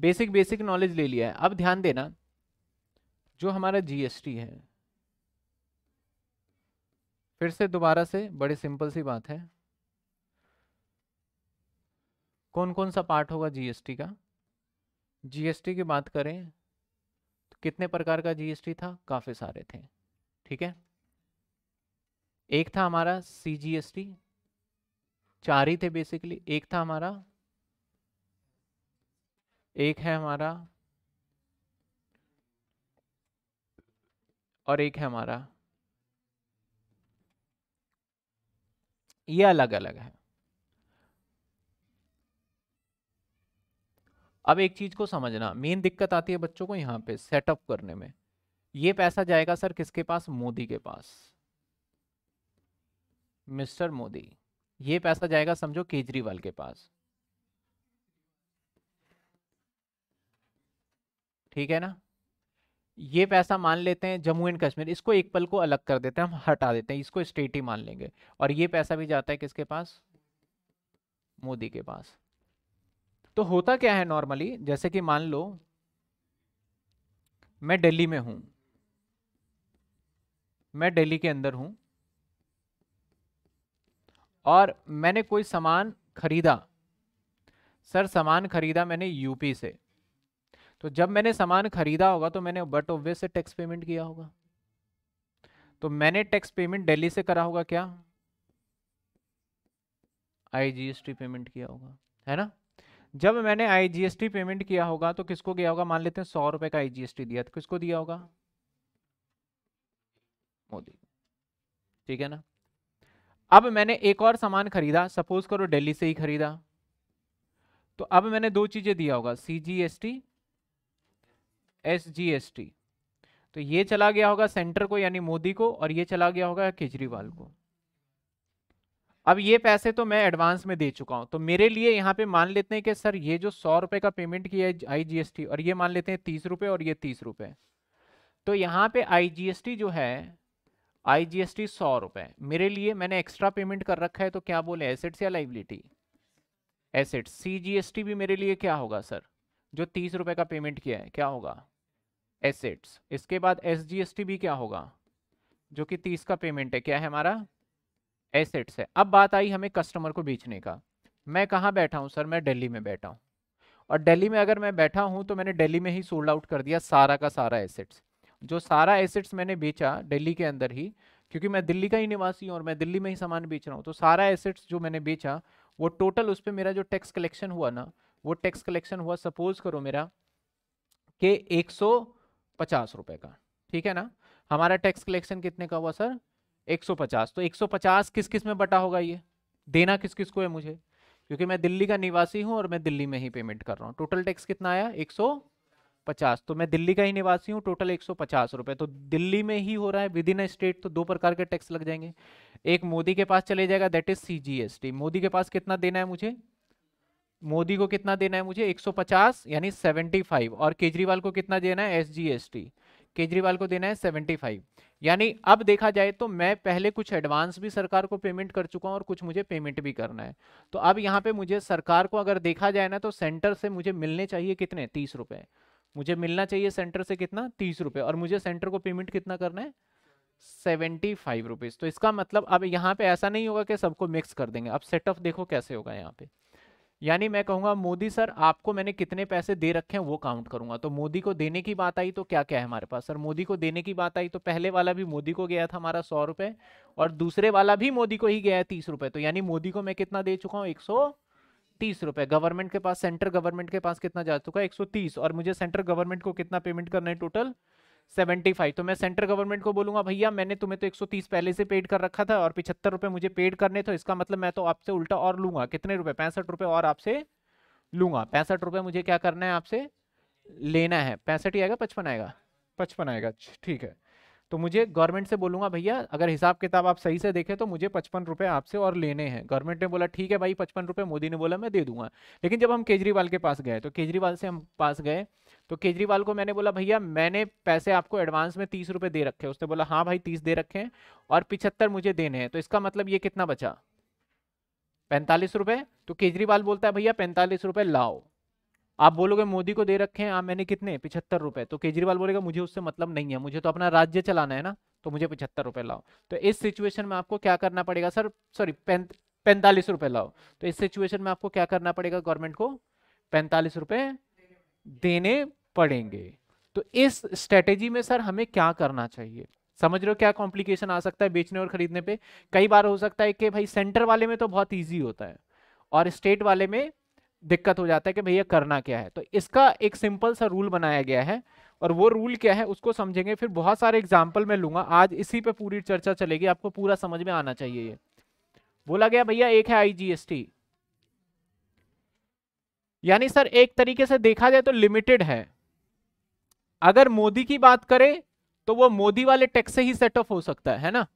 basic basic knowledge ले लिया है अब ध्यान देना जो हमारा जीएसटी है फिर से दोबारा से बड़ी सिंपल सी बात है कौन कौन सा पार्ट होगा जीएसटी का जीएसटी की बात करें तो कितने प्रकार का जीएसटी था काफ़ी सारे थे ठीक है एक था हमारा सी जी एस टी चार ही थे बेसिकली एक था हमारा एक है हमारा और एक है हमारा ये अलग अलग है अब एक चीज को समझना मेन दिक्कत आती है बच्चों को यहां पे सेटअप करने में ये पैसा जाएगा सर किसके पास मोदी के पास मिस्टर मोदी ये पैसा जाएगा समझो केजरीवाल के पास ठीक है ना ये पैसा मान लेते हैं जम्मू एंड कश्मीर इसको एक पल को अलग कर देते हैं हम हटा देते हैं इसको स्टेट ही मान लेंगे और ये पैसा भी जाता है किसके पास मोदी के पास तो होता क्या है नॉर्मली जैसे कि मान लो मैं दिल्ली में हूं मैं दिल्ली के अंदर हूं और मैंने कोई सामान खरीदा सर सामान खरीदा मैंने यूपी से तो जब मैंने सामान खरीदा होगा तो मैंने बट ऑब्वियस से टैक्स पेमेंट किया होगा तो मैंने टैक्स पेमेंट दिल्ली से करा होगा क्या आईजीएसटी पेमेंट किया होगा है ना जब मैंने आईजीएसटी पेमेंट किया होगा तो किसको किया होगा मान लेते हैं सौ रुपए का आईजीएसटी दिया तो किसको दिया होगा मोदी ठीक है ना अब मैंने एक और सामान खरीदा सपोज करो दिल्ली से ही खरीदा तो अब मैंने दो चीजें दिया होगा C G S T S G S T तो ये चला गया होगा सेंटर को यानी मोदी को और ये चला गया होगा केजरीवाल को अब ये पैसे तो मैं एडवांस में दे चुका हूँ तो मेरे लिए यहाँ पे मान लेते हैं कि सर ये जो सौ रुपये का पेमेंट किया है आईजीएसटी और ये मान लेते हैं तीस रुपये और ये तीस रुपये तो यहाँ पे आईजीएसटी जो है आईजीएसटी सौ रुपये मेरे लिए मैंने एक्स्ट्रा पेमेंट कर रखा है तो क्या बोले एसेट्स या लाइबिलिटी एसेट्स टी भी मेरे लिए क्या होगा सर जो तीस रुपए का पेमेंट किया है क्या होगा एसेट्स इसके बाद एस भी क्या होगा जो कि तीस का पेमेंट है क्या है हमारा एसेट्स है अब बात आई हमें कस्टमर को बेचने का मैं कहाँ बैठा हूँ सर मैं दिल्ली में बैठा हूँ और दिल्ली में अगर मैं बैठा हूँ तो मैंने दिल्ली में ही सोल्ड आउट कर दिया सारा का सारा एसेट्स जो सारा एसेट्स मैंने बेचा दिल्ली के अंदर ही क्योंकि मैं दिल्ली का ही निवासी हूँ और मैं दिल्ली में ही सामान बेच रहा हूँ तो सारा एसेट्स जो मैंने बेचा वो टोटल उस पर मेरा जो टैक्स कलेक्शन हुआ ना वो टैक्स कलेक्शन हुआ सपोज करो मेरा कि एक सौ पचास रुपए का ठीक है ना हमारा टैक्स कलेक्शन कितने का हुआ सर 150 तो 150 किस किस में बटा होगा ये देना किस किस को है मुझे क्योंकि मैं दिल्ली का निवासी हूँ और मैं दिल्ली में ही पेमेंट कर रहा हूँ टोटल टैक्स कितना आया एक पचास तो मैं दिल्ली का ही निवासी हूँ टोटल एक सौ पचास रुपये तो दिल्ली में ही हो रहा है विद इन अ स्टेट तो दो प्रकार के टैक्स लग जाएंगे एक मोदी के पास चले जाएगा दैट इज सी मोदी के पास कितना देना है मुझे मोदी को कितना देना है मुझे 150 यानी 75 और केजरीवाल को कितना देना है एस केजरीवाल को देना है 75 यानी अब देखा जाए तो मैं पहले कुछ एडवांस भी सरकार को पेमेंट कर चुका हूँ और कुछ मुझे पेमेंट भी करना है तो अब यहाँ पे मुझे सरकार को अगर देखा जाए ना तो सेंटर से मुझे मिलने चाहिए कितने तीस रुपये मुझे मिलना चाहिए सेंटर से कितना तीस रुपये और मुझे सेंटर को पेमेंट कितना करना है सेवेंटी फाइव रुपीज़ तो इसका मतलब अब यहाँ पे ऐसा नहीं होगा कि सबको मिक्स कर देंगे अब सेटअप देखो कैसे होगा यहाँ पे यानी मैं कहूंगा मोदी सर आपको मैंने कितने पैसे दे रखे हैं वो काउंट करूंगा तो मोदी को देने की बात आई तो क्या क्या है हमारे पास सर मोदी को देने की बात आई तो पहले वाला भी मोदी को गया था हमारा सौ रुपए और दूसरे वाला भी मोदी को ही गया है तीस रुपये तो यानी मोदी को मैं कितना दे चुका हूँ एक सौ तीस रुपए गवर्नमेंट के पास सेंट्रल गवर्नमेंट के पास कितना जा चुका है एक सौ तीस और मुझे सेंट्रल गवर्नमेंट को कितना पेमेंट करना है टोटल 75 तो मैं सेंट्रल गवर्नमेंट को बोलूंगा भैया मैंने तुम्हें तो 130 पहले से पेड कर रखा था और पिछहत्तर रुपये मुझे पेड करने तो इसका मतलब मैं तो आपसे उल्टा और लूंगा कितने रुपए पैंसठ रुपये और आपसे लूंगा पैंसठ रुपये मुझे क्या करना है आपसे लेना है पैंसठ ही आएगा पचपन आएगा पचपन आएगा ठीक है तो मुझे गवर्नमेंट से बोलूँगा भैया अगर हिसाब किताब आप सही से देखें तो मुझे पचपन रुपये आपसे और लेने हैं गवर्नमेंट ने बोला ठीक है भाई पचपन रुपये मोदी ने बोला मैं दे दूंगा लेकिन जब हम केजरीवाल के पास गए तो केजरीवाल से हम पास गए तो केजरीवाल को मैंने बोला भैया मैंने पैसे आपको एडवांस में तीस रुपये दे रखे उसने बोला हाँ भाई तीस दे रखे हैं और पिछहत्तर मुझे देने हैं तो इसका मतलब ये कितना बचा पैंतालीस रुपये तो केजरीवाल बोलता है भैया पैंतालीस रुपये लाओ आप बोलोगे मोदी को दे रखे हैं आप मैंने कितने पिछहत्तर रुपए तो केजरीवाल बोलेगा मुझे उससे मतलब नहीं है मुझे तो अपना राज्य चलाना है ना तो मुझे पिछहत्तर रुपए लाओ तो इस सिचुएशन में आपको क्या करना पड़ेगा सर सॉरी पैंतालीस रुपए लाओ तो इस सिचुएशन में आपको क्या करना पड़ेगा गवर्नमेंट को पैंतालीस रुपए देने पड़ेंगे तो इस स्ट्रेटेजी में सर हमें क्या करना चाहिए समझ रहे हो क्या कॉम्प्लिकेशन आ सकता है बेचने और खरीदने पे कई बार हो सकता है कि भाई सेंटर वाले में तो बहुत ईजी होता है और स्टेट वाले में दिक्कत हो जाता है कि भैया करना क्या है तो इसका एक सिंपल सा रूल बनाया गया है और वो रूल क्या है उसको समझेंगे फिर बहुत सारे एग्जाम्पल मैं लूंगा आज इसी पे पूरी चर्चा चलेगी आपको पूरा समझ में आना चाहिए ये बोला गया भैया एक है आईजीएसटी यानी सर एक तरीके से देखा जाए तो लिमिटेड है अगर मोदी की बात करें तो वो मोदी वाले टैक्स से ही सेटअप हो सकता है ना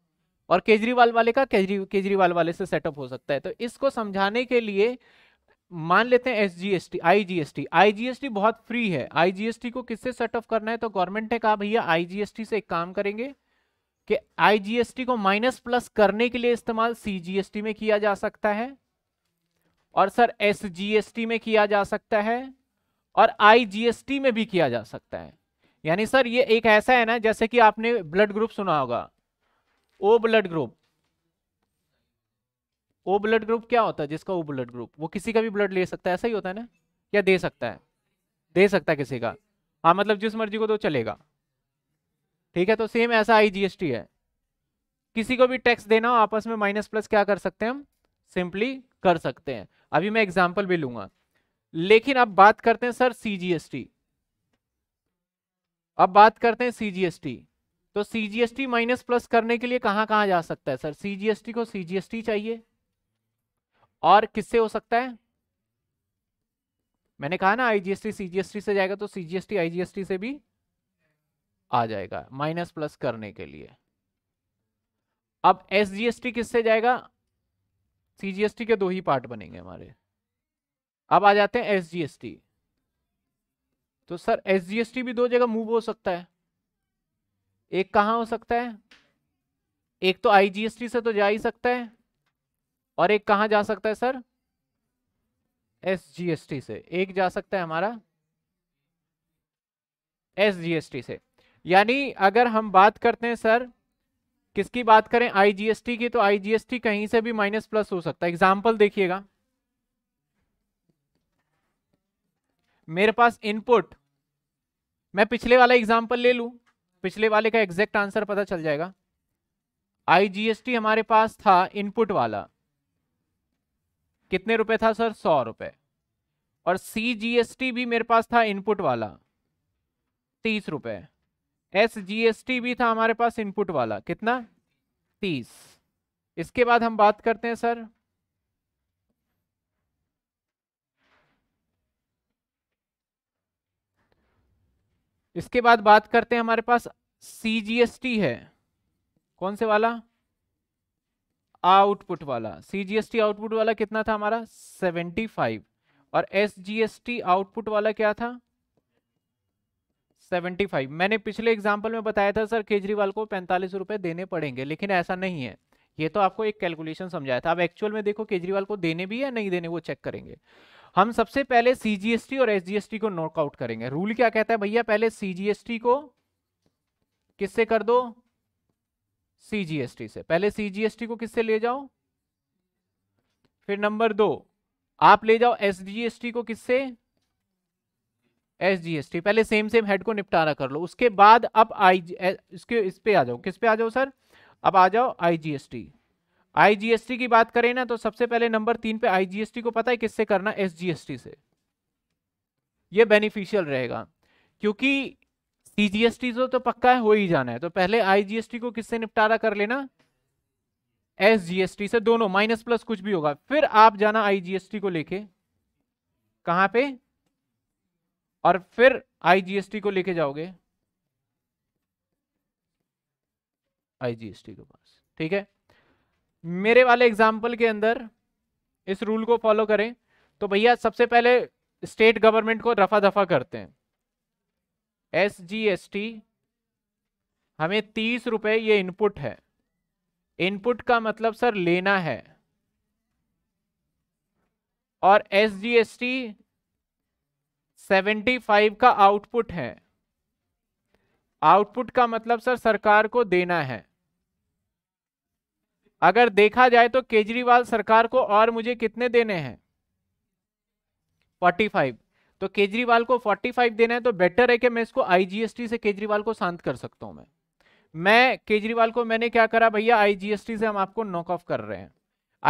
और केजरीवाल वाले का केजरीवाल वाले से सेटअप हो सकता है तो इसको समझाने के लिए मान लेते हैं S G S T I G S T I G S T बहुत फ्री है आई जी एस टी को किससे सेट ऑफ करना है तो गवर्नमेंट ने कहा भैया आई जी एस टी से एक काम करेंगे कि आई को माइनस प्लस करने के लिए इस्तेमाल सी जी एस टी में किया जा सकता है और सर एस में किया जा सकता है और आईजीएसटी में भी किया जा सकता है यानी सर ये एक ऐसा है ना जैसे कि आपने ब्लड ग्रुप सुना होगा O blood group O blood group क्या होता है जिसका ओ ब्लड ग्रुप वो किसी का भी ब्लड ले सकता है ऐसा ही होता है ना या दे सकता है दे सकता है किसी का हाँ मतलब जिस मर्जी को तो चलेगा ठीक है तो सेम ऐसा आई है किसी को भी टैक्स देना हो आपस में माइनस प्लस क्या कर सकते हैं हम सिंपली कर सकते हैं अभी मैं एग्जाम्पल भी लूंगा लेकिन अब बात करते हैं सर सीजीएसटी अब बात करते हैं सीजीएसटी तो सीजीएसटी माइनस प्लस करने के लिए कहां कहां जा सकता है सर सीजीएसटी को सीजीएसटी चाहिए और किससे हो सकता है मैंने कहा ना आईजीएसटी सीजीएसटी से जाएगा तो सीजीएसटी आईजीएसटी से भी आ जाएगा माइनस प्लस करने के लिए अब एसजीएसटी किससे जाएगा सीजीएसटी के दो ही पार्ट बनेंगे हमारे अब आ जाते हैं एसजीएसटी तो सर एसजीएसटी भी दो जगह मूव हो सकता है एक कहां हो सकता है एक तो आईजीएसटी से तो जा ही सकता है और एक कहां जा सकता है सर एस जीएसटी से एक जा सकता है हमारा एस जीएसटी से यानी अगर हम बात करते हैं सर किसकी बात करें आईजीएसटी की तो आईजीएसटी कहीं से भी माइनस प्लस हो सकता है एग्जाम्पल देखिएगा मेरे पास इनपुट मैं पिछले वाला एग्जाम्पल ले लूं पिछले वाले का एग्जैक्ट आंसर पता चल जाएगा आईजीएसटी हमारे पास था इनपुट वाला कितने रुपए था सर सौ रुपए और सी जी एस टी भी मेरे पास था इनपुट वाला तीस रुपए एस जी एस टी भी था हमारे पास इनपुट वाला कितना तीस इसके बाद हम बात करते हैं सर इसके बाद बात करते हैं हमारे पास सी जी एस टी है कौन से वाला आउटपुट वाला सीजीएसटी आउटपुट वाला कितना था हमारा 75 और एसजीएसटी आउटपुट वाला क्या था 75 मैंने पिछले एग्जाम्पल में बताया था सर केजरीवाल को पैंतालीस रुपए देने पड़ेंगे लेकिन ऐसा नहीं है ये तो आपको एक कैलकुलेशन समझाया था अब एक्चुअल में देखो केजरीवाल को देने भी है नहीं देने वो चेक करेंगे हम सबसे पहले सीजीएसटी और एसजीएसटी को नॉकआउट करेंगे रूल क्या कहता है भैया पहले सीजीएसटी को किससे कर दो सीजीएसटी से पहले सीजीएसटी को किससे ले जाओ फिर नंबर दो आप ले जाओ एसजीएसटी को किससे एसजीएसटी पहले सेम सेम हेड को निपटारा कर लो उसके बाद अब आई इसके इस पे आ जाओ किस पे आ जाओ सर अब आ जाओ आईजीएसटी आईजीएसटी की बात करें ना तो सबसे पहले नंबर तीन पे आईजीएसटी को पता है किससे करना एसजीएसटी से ये बेनिफिशियल रहेगा क्योंकि टीजीएसटी e तो, तो, पक्का है हो ही जाना है तो पहले आईजीएसटी को किससे निपटारा कर लेना एसजीएसटी से दोनों माइनस प्लस कुछ भी होगा फिर आप जाना आईजीएसटी को लेके कहां पे और फिर आईजीएसटी को लेके जाओगे आईजीएसटी के पास ठीक है मेरे वाले एग्जाम्पल के अंदर इस रूल को फॉलो करें तो भैया सबसे पहले स्टेट गवर्नमेंट को रफा दफा करते हैं एस जी एस टी हमें तीस रुपये ये इनपुट है इनपुट का मतलब सर लेना है और S G S T seventy five का आउटपुट है आउटपुट का मतलब सर सरकार को देना है अगर देखा जाए तो केजरीवाल सरकार को और मुझे कितने देने हैं फोर्टी फाइव तो केजरीवाल को 45 देना है तो बेटर है कि मैं इसको आईजीएसटी से केजरीवाल को शांत कर सकता हूं मैं मैं केजरीवाल को मैंने क्या करा भैया आईजीएसटी से हम आपको नॉक ऑफ कर रहे हैं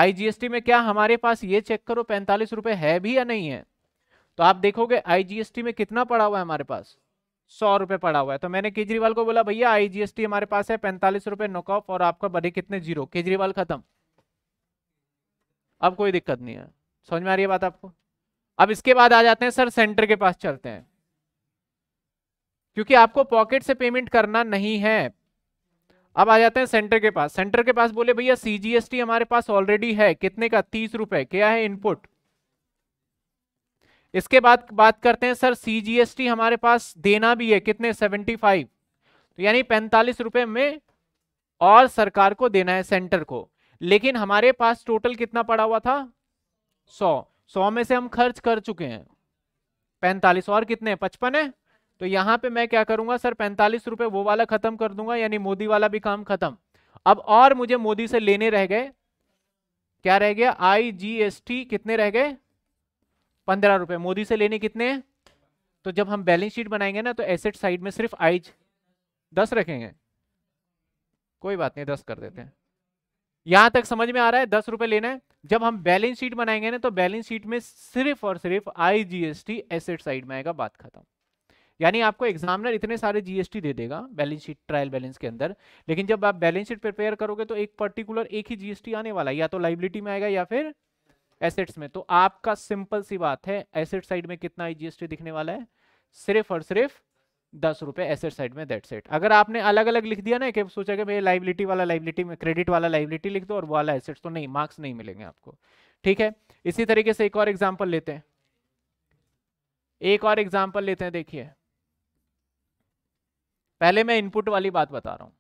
आईजीएसटी में क्या हमारे पास ये चेक करो पैंतालीस रुपए है भी या नहीं है तो आप देखोगे आईजीएसटी में कितना पड़ा हुआ है हमारे पास सौ रुपए पड़ा हुआ है तो मैंने केजरीवाल को बोला भैया आईजीएसटी हमारे पास है पैंतालीस रुपए नॉक ऑफ और आपका बने कितने जीरो केजरीवाल खत्म अब कोई दिक्कत नहीं है समझ में आ रही है बात आपको अब इसके बाद आ जाते हैं सर सेंटर के पास चलते हैं क्योंकि आपको पॉकेट से पेमेंट करना नहीं है अब आ जाते हैं सेंटर के पास सेंटर के पास बोले भैया सीजीएसटी हमारे पास ऑलरेडी है कितने का तीस रुपए क्या है इनपुट इसके बाद बात करते हैं सर सीजीएसटी हमारे पास देना भी है कितने सेवेंटी फाइव तो यानी पैंतालीस रुपए में और सरकार को देना है सेंटर को लेकिन हमारे पास टोटल कितना पड़ा हुआ था सौ सौ में से हम खर्च कर चुके हैं पैंतालीस और कितने पचपन है तो यहाँ पे मैं क्या करूंगा सर पैंतालीस रुपए वो वाला खत्म कर दूंगा यानी मोदी वाला भी काम खत्म अब और मुझे मोदी से लेने रह गए क्या रह गया आई जी एस टी कितने रह गए पंद्रह रुपए मोदी से लेने कितने हैं तो जब हम बैलेंस शीट बनाएंगे ना तो एसेट साइड में सिर्फ आई दस रखेंगे कोई बात नहीं दस कर देते हैं यहां तक समझ में आ रहा है दस रुपए लेना है जब हम बैलेंस शीट बनाएंगे ना तो बैलेंस शीट में सिर्फ और सिर्फ आई जीएसटी एसेट साइड में आएगा बात खत्म यानी आपको एग्जामिनर इतने सारे जीएसटी दे देगा बैलेंस शीट ट्रायल बैलेंस के अंदर लेकिन जब आप बैलेंस शीट प्रिपेयर करोगे तो एक पर्टिकुलर एक ही जीएसटी आने वाला है या तो लाइबिलिटी में आएगा या फिर एसेट्स में तो आपका सिंपल सी बात है एसेट साइड में कितना जीएसटी दिखने वाला है सिर्फ और सिर्फ दस रुपये एसेट साइड में दैट सेट अगर आपने अलग अलग लिख दिया ना कि सोचा कि भाई लाइबिलिटी वाला लाइबिलिटी में क्रेडिट वाला लाइबिलिटी लिख दो और वो वाला एसेट्स तो नहीं मार्क्स नहीं मिलेंगे आपको ठीक है इसी तरीके से एक और एग्जाम्पल लेते हैं एक और एग्जाम्पल लेते हैं देखिए पहले मैं इनपुट वाली बात बता रहा हूं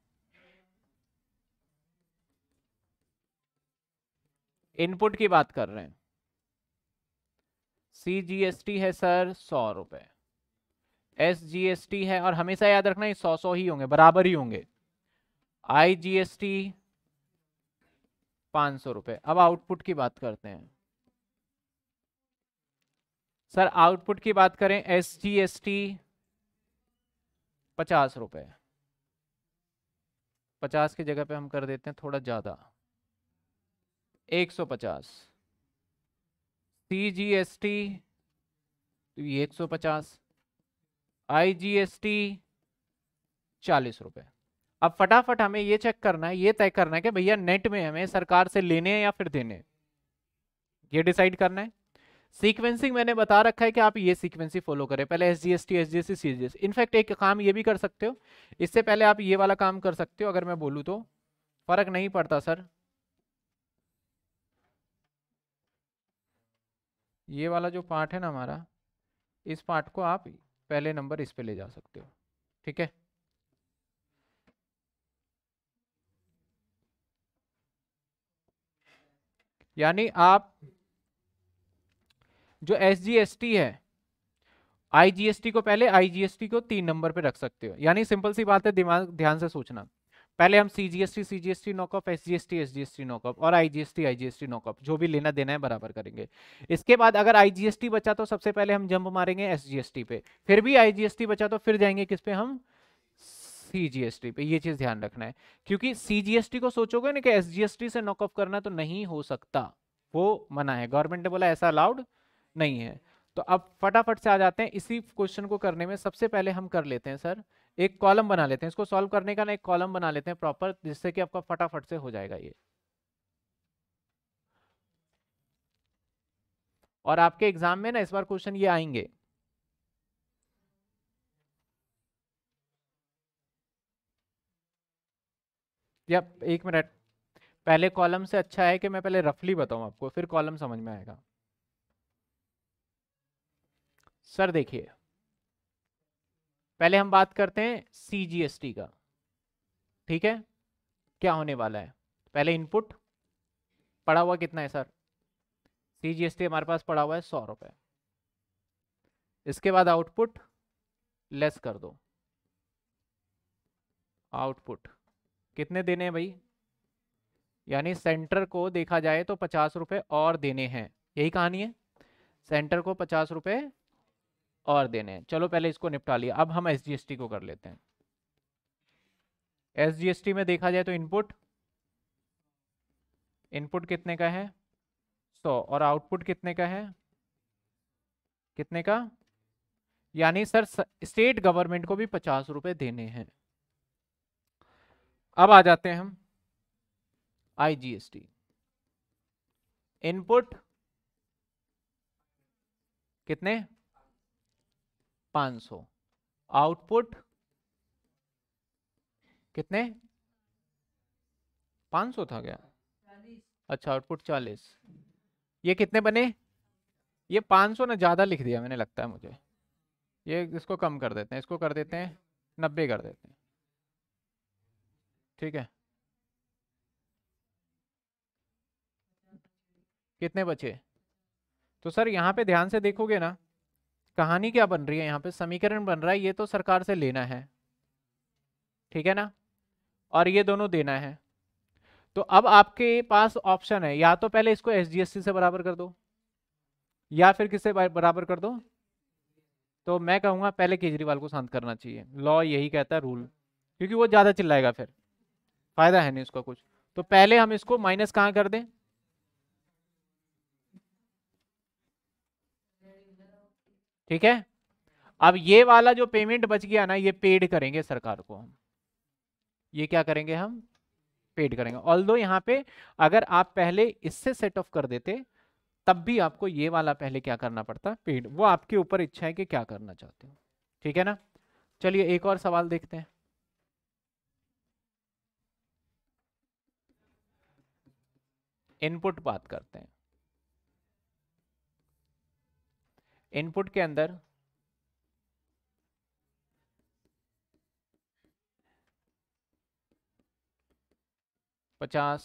इनपुट की बात कर रहे हैं सी जी एस टी है सर सौ रुपये एस जी एस टी है और हमेशा याद रखना ये सौ सौ ही होंगे बराबर ही होंगे आई जी एस टी पाँच सौ रुपये अब आउटपुट की बात करते हैं सर आउटपुट की बात करें एस जी एस टी पचास रुपये पचास की जगह पे हम कर देते हैं थोड़ा ज़्यादा एक सौ पचास सी जी एस टी तो ये एक सौ पचास आई जी एस टी चालीस रुपए अब फटाफट हमें ये चेक करना है ये तय करना है कि भैया नेट में हमें सरकार से लेने हैं या फिर देने ये डिसाइड करना है सीक्वेंसिंग मैंने बता रखा है कि आप ये सीक्वेंसिंग फॉलो करें पहले S G S T S G S T C G S in fact एक काम ये भी कर सकते हो इससे पहले आप ये वाला काम कर सकते हो अगर मैं बोलूँ तो फर्क नहीं पड़ता सर ये वाला जो पार्ट है ना हमारा इस पार्ट को आप पहले नंबर इस पे ले जा सकते हो ठीक है यानी आप जो एस जी एस टी है टी को पहले आईजीएसटी को तीन नंबर पे रख सकते हो यानी सिंपल सी बात है दिमाग ध्यान से सोचना पहले हम C G S T C G S T knock off S G S T S G S T knock up और I G S T I G S T knock up जो भी लेना देना है बराबर करेंगे इसके बाद अगर आई जी एस टी बचा तो सबसे पहले हम जंप मारेंगे एस जी एस टी पे फिर भी आई जी एस टी बचा तो फिर जाएंगे किस पे हम सी जी एस टी पे ये चीज़ ध्यान रखना है क्योंकि सी जी एस टी को सोचोगे ना कि एस जी एस टी से नोकअप करना तो नहीं हो सकता वो मना है गवर्नमेंट ने बोला ऐसा अलाउड नहीं है तो अब फटाफट से आ जाते हैं इसी क्वेश्चन को करने में सबसे पहले हम कर लेते हैं सर एक कॉलम बना लेते हैं इसको सॉल्व करने का ना एक कॉलम बना लेते हैं प्रॉपर जिससे कि आपका फटाफट से हो जाएगा ये और आपके एग्जाम में ना इस बार क्वेश्चन ये आएंगे या एक मिनट पहले कॉलम से अच्छा है कि मैं पहले रफली बताऊं आपको फिर कॉलम समझ में आएगा सर देखिए पहले हम बात करते हैं सीजीएसटी का ठीक है क्या होने वाला है पहले इनपुट पड़ा हुआ कितना है सर सीजीएसटी हमारे पास पड़ा हुआ है सौ रुपए इसके बाद आउटपुट लेस कर दो आउटपुट कितने देने हैं भाई यानी सेंटर को देखा जाए तो पचास रुपए और देने हैं यही कहानी है सेंटर को पचास रुपए और देने हैं चलो पहले इसको निपटा लिया अब हम एस को कर लेते हैं एस में देखा जाए तो इनपुट इनपुट कितने का है सौ और आउटपुट कितने का है कितने का यानी सर स्टेट गवर्नमेंट को भी पचास रुपए देने हैं अब आ जाते हैं हम आईजीएसटी इनपुट कितने 500 आउटपुट कितने 500 था क्या अच्छा आउटपुट 40 ये कितने बने ये 500 ना ज़्यादा लिख दिया मैंने लगता है मुझे ये इसको कम कर देते हैं इसको कर देते हैं नब्बे कर देते हैं ठीक है कितने बचे तो सर यहाँ पे ध्यान से देखोगे ना कहानी क्या बन रही है यहाँ पे समीकरण बन रहा है ये तो सरकार से लेना है ठीक है ना और ये दोनों देना है तो अब आपके पास ऑप्शन है या तो पहले इसको एस से बराबर कर दो या फिर किससे बराबर कर दो तो मैं कहूँगा पहले केजरीवाल को शांत करना चाहिए लॉ यही कहता है रूल क्योंकि वो ज़्यादा चिल्लाएगा फिर फायदा है नहीं उसका कुछ तो पहले हम इसको माइनस कहाँ कर दें ठीक है अब ये वाला जो पेमेंट बच गया ना ये पेड करेंगे सरकार को हम ये क्या करेंगे हम पेड करेंगे ऑल दो यहां पर अगर आप पहले इससे सेट ऑफ कर देते तब भी आपको ये वाला पहले क्या करना पड़ता पेड वो आपके ऊपर इच्छा है कि क्या करना चाहते हो ठीक है ना चलिए एक और सवाल देखते हैं इनपुट बात करते हैं इनपुट के अंदर पचास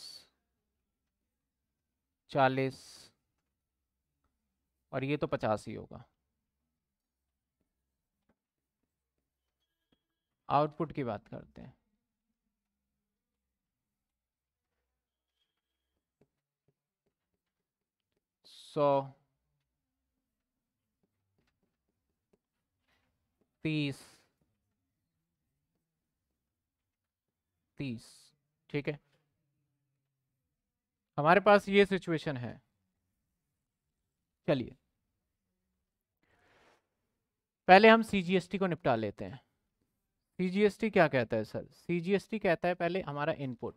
चालीस और ये तो पचास ही होगा आउटपुट की बात करते हैं सौ so, तीस तीस ठीक है हमारे पास ये सिचुएशन है चलिए पहले हम सीजीएसटी को निपटा लेते हैं सीजीएसटी क्या कहता है सर सीजीएसटी कहता है पहले हमारा इनपुट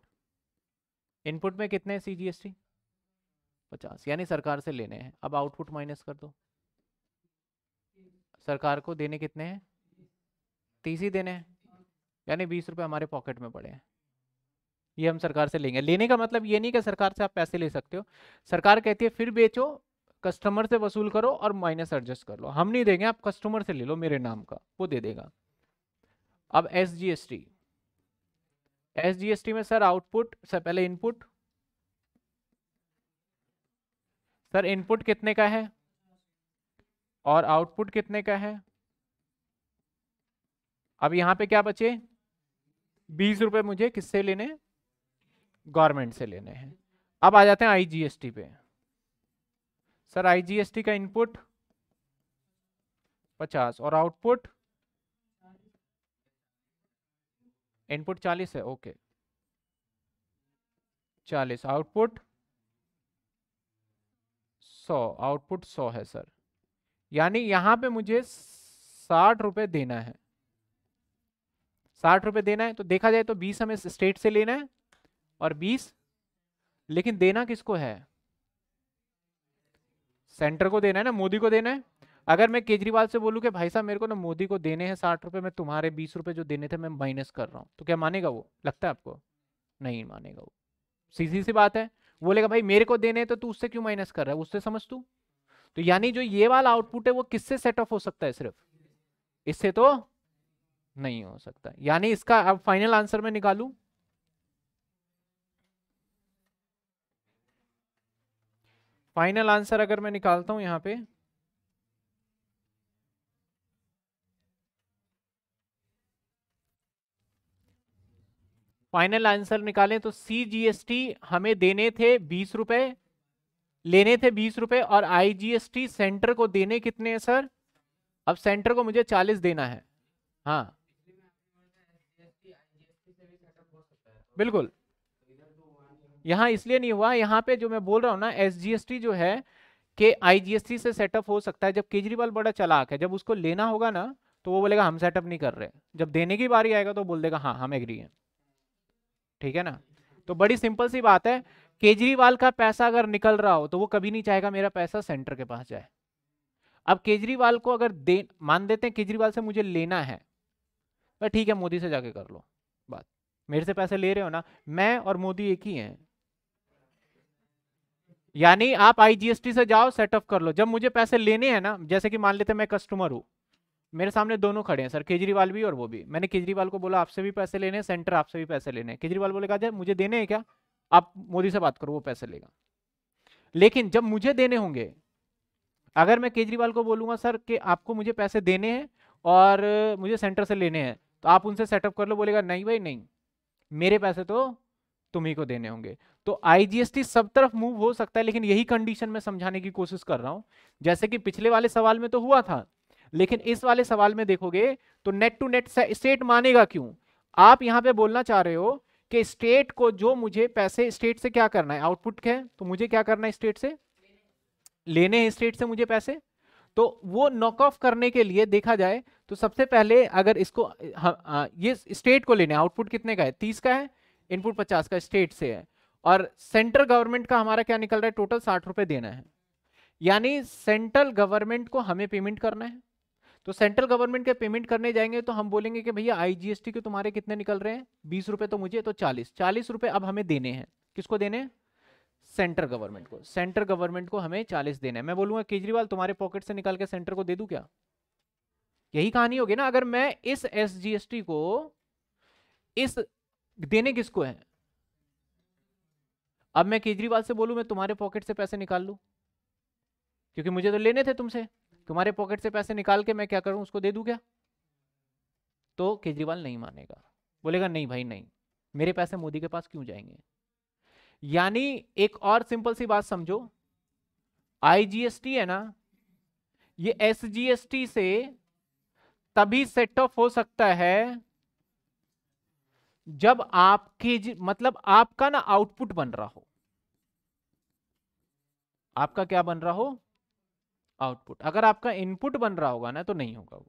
इनपुट में कितने हैं सीजीएसटी पचास यानी सरकार से लेने हैं अब आउटपुट माइनस कर दो सरकार को देने कितने हैं तीस ही देने हैं यानी बीस रुपये हमारे पॉकेट में पड़े हैं ये हम सरकार से लेंगे लेने का मतलब ये नहीं कि सरकार से आप पैसे ले सकते हो सरकार कहती है फिर बेचो कस्टमर से वसूल करो और माइनस एडजस्ट कर लो हम नहीं देंगे आप कस्टमर से ले लो मेरे नाम का वो दे देगा अब S G S T S G S T में सर आउटपुट सर पहले इनपुट सर इनपुट कितने का है और आउटपुट कितने का है अब यहां पे क्या बचे बीस रुपए मुझे किससे लेने गवर्नमेंट से लेने हैं अब आ जाते हैं आईजीएसटी पे सर आईजीएसटी का इनपुट पचास और आउटपुट इनपुट चालीस है ओके चालीस आउटपुट सौ आउटपुट सौ है सर यानी यहां पे मुझे साठ रुपए देना है साठ रुपए देना है तो देखा जाए तो बीस हमें स्टेट से लेना है और बीस लेकिन देना किसको है सेंटर को देना है ना मोदी को देना है अगर मैं केजरीवाल से बोलूं कि भाई साहब मेरे को ना मोदी को देने हैं साठ रुपए मैं तुम्हारे बीस रुपए जो देने थे मैं माइनस कर रहा हूँ तो क्या मानेगा वो लगता है आपको नहीं मानेगा वो सीधी सी बात है बोलेगा भाई मेरे को देने तो तू उससे क्यों माइनस कर रहा है उससे समझ तू तो यानी जो ये वाला आउटपुट है वो किससे सेट ऑफ हो सकता है सिर्फ इससे तो नहीं हो सकता यानी इसका अब फाइनल आंसर में निकालू फाइनल आंसर अगर मैं निकालता हूं यहां पे फाइनल आंसर निकालें तो सी जी एस टी हमें देने थे बीस रुपए लेने थे बीस रुपए और I G S T centre को देने कितने हैं सर अब सेंटर को मुझे चालीस देना है हाँ बिल्कुल यहाँ इसलिए नहीं हुआ यहाँ पे जो मैं बोल रहा हूँ ना एस जो है के आईजीएसटी से सेटअप हो सकता है जब केजरीवाल बड़ा चलाक है जब उसको लेना होगा ना तो वो बोलेगा हम सेटअप नहीं कर रहे जब देने की बारी आएगा तो बोल देगा हाँ हम एग्री हैं ठीक है ना तो बड़ी सिंपल सी बात है केजरीवाल का पैसा अगर निकल रहा हो तो वो कभी नहीं चाहेगा मेरा पैसा सेंटर के पास जाए अब केजरीवाल को अगर दे मान देते हैं केजरीवाल से मुझे लेना है भाई तो ठीक है मोदी से जाके कर लो मेरे से पैसे ले रहे हो ना मैं और मोदी एक ही हैं यानी आप आईजीएसटी से जाओ सेटअप कर लो जब मुझे पैसे लेने हैं ना जैसे कि मान लेते मैं कस्टमर हूँ मेरे सामने दोनों खड़े हैं सर केजरीवाल भी और वो भी मैंने केजरीवाल को बोला आपसे भी पैसे लेने सेंटर आपसे भी पैसे लेने केजरीवाल बोले कहा मुझे देने हैं क्या आप मोदी से बात करो वो पैसे लेगा लेकिन जब मुझे देने होंगे अगर मैं केजरीवाल को बोलूंगा सर कि आपको मुझे पैसे देने हैं और मुझे सेंटर से लेने हैं तो आप उनसे सेटअप कर लो बोलेगा नहीं भाई नहीं मेरे पैसे तो तुम्ही को देने होंगे तो आईजीएसटी सब तरफ मूव हो सकता है लेकिन यही कंडीशन में समझाने की कोशिश कर रहा हूं जैसे कि पिछले वाले सवाल में तो हुआ था लेकिन इस वाले सवाल में देखोगे तो नेट टू नेट स्टेट मानेगा क्यों आप यहां पे बोलना चाह रहे हो कि स्टेट को जो मुझे पैसे स्टेट से क्या करना है आउटपुट क्या है तो मुझे क्या करना है स्टेट से लेने स्टेट से मुझे पैसे तो वो नॉक ऑफ करने के लिए देखा जाए तो सबसे पहले अगर इसको आ, हाँ, हाँ, ये स्टेट को लेना है आउटपुट कितने का है तीस का है इनपुट पचास का स्टेट से है और सेंट्रल गवर्नमेंट का हमारा क्या निकल रहा है टोटल साठ रुपये देना है यानी सेंट्रल गवर्नमेंट को हमें पेमेंट करना है तो सेंट्रल गवर्नमेंट के पेमेंट करने जाएंगे तो हम बोलेंगे कि भैया आईजीएसटी के तुम्हारे कितने निकल रहे हैं बीस रुपए तो मुझे तो चालीस चालीस रुपए अब हमें देने हैं किसको देने हैं सेंटर गवर्नमेंट को सेंटर गवर्नमेंट को हमें चालीस देना है मैं बोलूंगा केजरीवाल तुम्हारे पॉकेट से निकाल के सेंटर को दे दू क्या यही कहानी होगी ना अगर मैं इस एस को इस देने किसको है अब मैं केजरीवाल से बोलूं मैं तुम्हारे पॉकेट से पैसे निकाल लू क्योंकि मुझे तो लेने थे तुमसे तुम्हारे पॉकेट से पैसे निकाल के मैं क्या करूं उसको दे दू क्या तो केजरीवाल नहीं मानेगा बोलेगा नहीं भाई नहीं मेरे पैसे मोदी के पास क्यों जाएंगे यानी एक और सिंपल सी बात समझो आईजीएसटी है ना ये एसजीएसटी से तभी सेट ऑफ हो सकता है जब आपकी मतलब आपका ना आउटपुट बन रहा हो आपका क्या बन रहा हो आउटपुट अगर आपका इनपुट बन रहा होगा ना तो नहीं होगा वो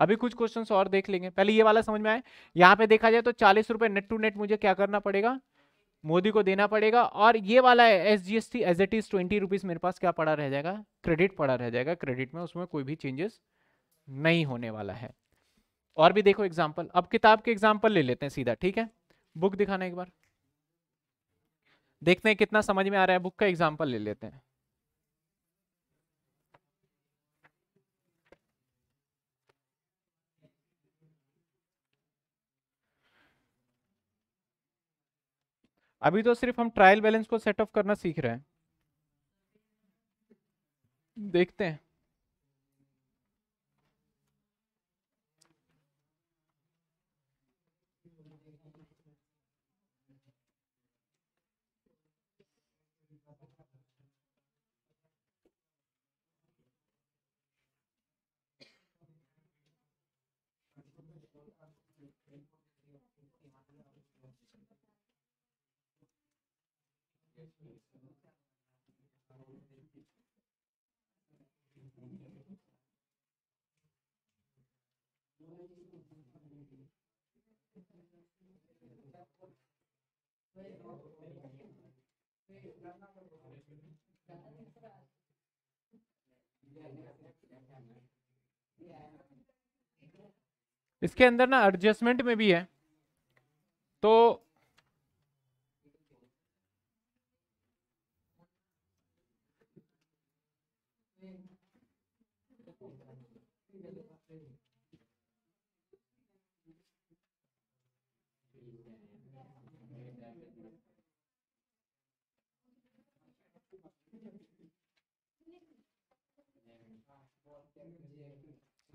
अभी कुछ क्वेश्चंस और देख लेंगे पहले ये वाला समझ में आए यहां पे देखा जाए तो चालीस रुपए नेट टू नेट मुझे क्या करना पड़ेगा मोदी को देना पड़ेगा और ये वाला है S G S T as it is twenty rupees मेरे पास क्या पड़ा रह जाएगा क्रेडिट पड़ा रह जाएगा क्रेडिट में उसमें कोई भी चेंजेस नहीं होने वाला है और भी देखो एग्जाम्पल अब किताब के एग्जाम्पल ले लेते हैं सीधा ठीक है बुक दिखाना एक बार देखते हैं कितना समझ में आ रहा है बुक का एग्जाम्पल ले लेते हैं अभी तो सिर्फ हम ट्रायल बैलेंस को सेटअप करना सीख रहे हैं देखते हैं इसके अंदर ना एडजस्टमेंट में भी है तो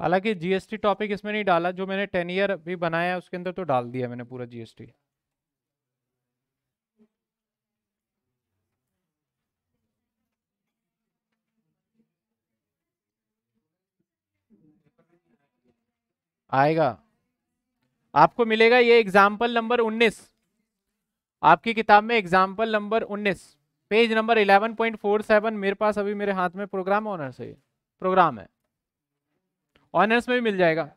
हालांकि जीएसटी टॉपिक इसमें नहीं डाला जो मैंने टेन ईयर भी बनाया है उसके अंदर तो डाल दिया मैंने पूरा जीएसटी आएगा आपको मिलेगा ये एग्जाम्पल नंबर 19 आपकी किताब में एग्जाम्पल नंबर 19 पेज नंबर 11.47 मेरे पास अभी मेरे हाथ में प्रोग्राम ऑनर्स है प्रोग्राम है ऑनर्स में भी मिल जाएगा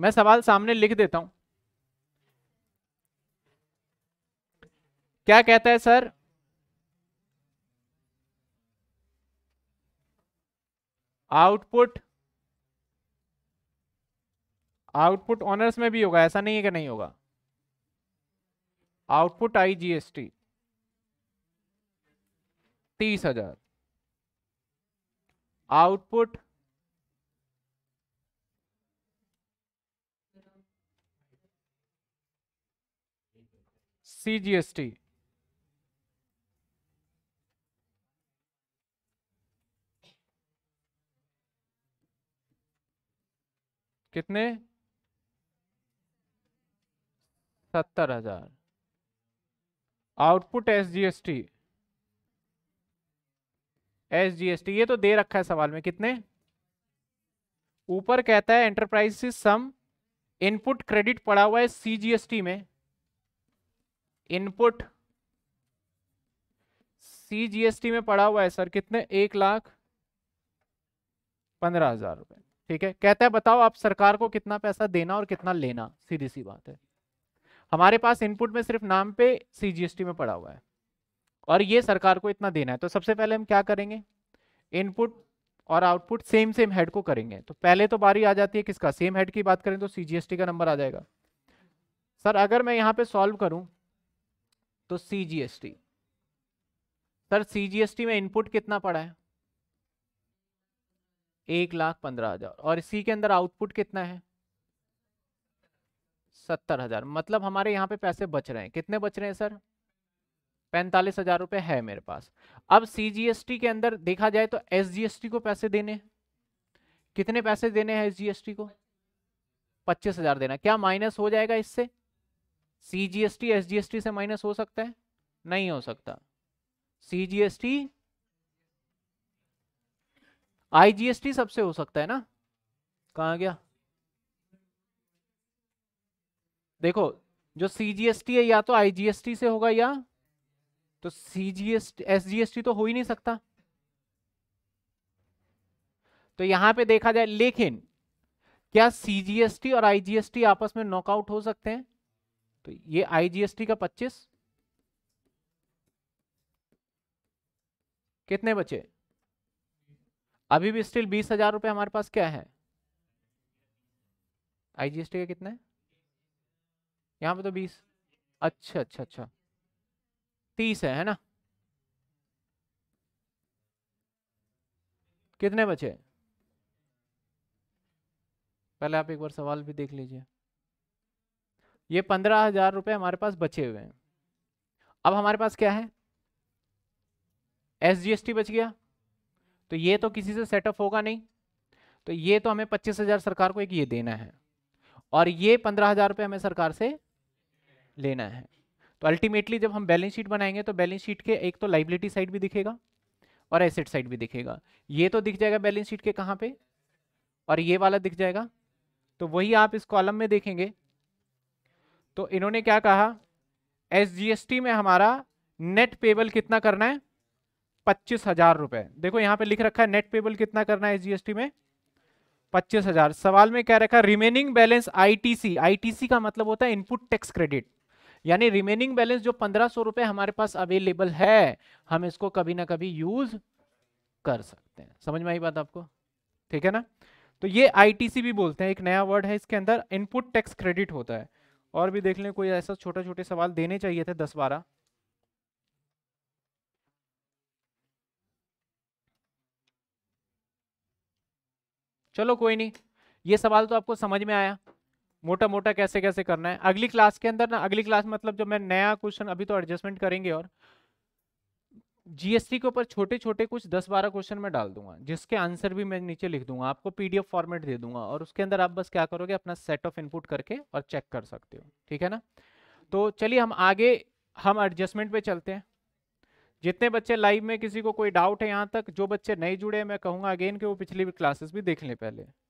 मैं सवाल सामने लिख देता हूं क्या कहता है सर आउटपुट आउटपुट ऑनर्स में भी होगा ऐसा नहीं है कि नहीं होगा आउटपुट आई जीएसटी तीस हजार output C G S T कितने सत्तर हजार output S G S T S G S T ये तो दे रखा है सवाल में कितने ऊपर कहता है एंटरप्राइज से सम इनपुट क्रेडिट पड़ा हुआ है सीजीएसटी में इनपुट सीजीएसटी में पड़ा हुआ है सर कितने एक लाख पंद्रह हजार रुपये ठीक है कहता है बताओ आप सरकार को कितना पैसा देना और कितना लेना सीधी सी बात है हमारे पास इनपुट में सिर्फ नाम पे सीजीएसटी में पड़ा हुआ है और ये सरकार को इतना देना है तो सबसे पहले हम क्या करेंगे इनपुट और आउटपुट सेम सेम हेड को करेंगे तो पहले तो बारी आ जाती है किसका सेम हेड की बात करें तो सीजीएसटी का नंबर आ जाएगा सर अगर मैं यहाँ पे सॉल्व करूं तो सीजीएसटी सर सीजीएसटी में इनपुट कितना पड़ा है एक लाख पंद्रह हजार और इसी के अंदर आउटपुट कितना है सत्तर हजार मतलब हमारे यहाँ पे पैसे बच रहे हैं कितने बच रहे हैं सर पैंतालीस हजार रुपये है मेरे पास अब सी के अंदर देखा जाए तो एस को पैसे देने कितने पैसे देने हैं एस को पच्चीस हजार देना क्या माइनस हो जाएगा इससे सी जी से माइनस हो सकता है नहीं हो सकता सीजीएसटी आईजीएसटी सबसे हो सकता है ना कहा गया देखो जो सीजीएसटी है या तो आईजीएसटी से होगा या तो सीजीएसटी एसजीएसटी तो हो ही नहीं सकता तो यहां पे देखा जाए लेकिन क्या सीजीएसटी और आईजीएसटी आपस में नॉकआउट हो सकते हैं तो ये आईजीएसटी का 25 कितने बचे अभी भी स्टिल बीस हजार रुपये हमारे पास क्या है आई जी एस टी का कितना है यहाँ पे तो बीस अच्छा अच्छा अच्छा तीस है है ना कितने बचे पहले आप एक बार सवाल भी देख लीजिए ये पंद्रह हजार रुपये हमारे पास बचे हुए हैं अब हमारे पास क्या है एस जी एस टी बच गया तो ये तो किसी से सेटअप होगा नहीं तो ये तो हमें पच्चीस हजार सरकार को एक ये देना है और ये पंद्रह हजार रुपये हमें सरकार से लेना है तो अल्टीमेटली जब हम बैलेंस शीट बनाएंगे तो बैलेंस शीट के एक तो लाइबिलिटी साइड भी दिखेगा और एसेट साइड भी दिखेगा ये तो दिख जाएगा बैलेंस शीट के कहाँ पे और ये वाला दिख जाएगा तो वही आप इस कॉलम में देखेंगे तो इन्होंने क्या कहा एस में हमारा नेट पेबल कितना करना है पच्चीस हजार रुपए देखो यहाँ पे लिख रखा है नेट पेबल कितना करना है जीएसटी में पच्चीस हजार सवाल में क्या रखा रिमेनिंग बैलेंस आईटीसी आईटीसी का मतलब होता है इनपुट टैक्स क्रेडिट यानी रिमेनिंग बैलेंस जो पंद्रह सौ रुपए हमारे पास अवेलेबल है हम इसको कभी ना कभी यूज कर सकते हैं समझ में आई बात आपको ठीक है ना तो ये आईटीसी भी बोलते हैं एक नया वर्ड है इसके अंदर इनपुट टैक्स क्रेडिट होता है और भी देख लें कोई ऐसा छोटे छोटे सवाल देने चाहिए थे दस बारह चलो कोई नहीं ये सवाल तो आपको समझ में आया मोटा मोटा कैसे कैसे करना है अगली क्लास के अंदर ना अगली क्लास मतलब जब मैं नया क्वेश्चन अभी तो एडजस्टमेंट करेंगे और जीएसटी के ऊपर छोटे छोटे कुछ दस बारह क्वेश्चन मैं डाल दूंगा जिसके आंसर भी मैं नीचे लिख दूंगा आपको पीडीएफ फॉर्मेट दे दूंगा और उसके अंदर आप बस क्या करोगे अपना सेट ऑफ इनपुट करके और चेक कर सकते हो ठीक है ना तो चलिए हम आगे हम एडजस्टमेंट पे चलते हैं जितने बच्चे लाइव में किसी को कोई डाउट है यहाँ तक जो बच्चे नहीं जुड़े मैं कहूँगा अगेन कि वो पिछली क्लासेस भी देख लें पहले